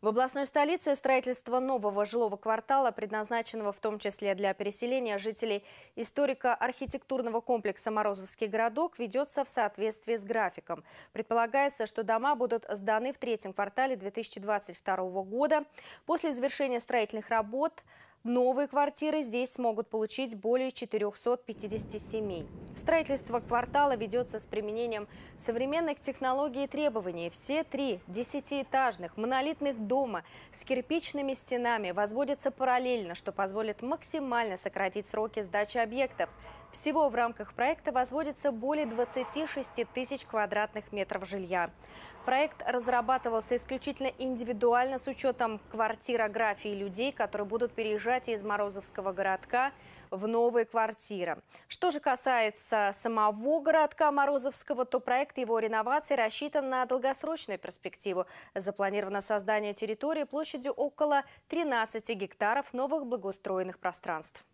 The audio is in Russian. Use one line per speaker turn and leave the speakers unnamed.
В областной столице строительство нового жилого квартала, предназначенного в том числе для переселения жителей историко-архитектурного комплекса «Морозовский городок», ведется в соответствии с графиком. Предполагается, что дома будут сданы в третьем квартале 2022 года. После завершения строительных работ Новые квартиры здесь смогут получить более 450 семей. Строительство квартала ведется с применением современных технологий и требований. Все три десятиэтажных монолитных дома с кирпичными стенами возводятся параллельно, что позволит максимально сократить сроки сдачи объектов. Всего в рамках проекта возводится более 26 тысяч квадратных метров жилья. Проект разрабатывался исключительно индивидуально с учетом квартирографии людей, которые будут переезжать сжатия из Морозовского городка в новые квартиры. Что же касается самого городка Морозовского, то проект его реновации рассчитан на долгосрочную перспективу. Запланировано создание территории площадью около 13 гектаров новых благоустроенных пространств.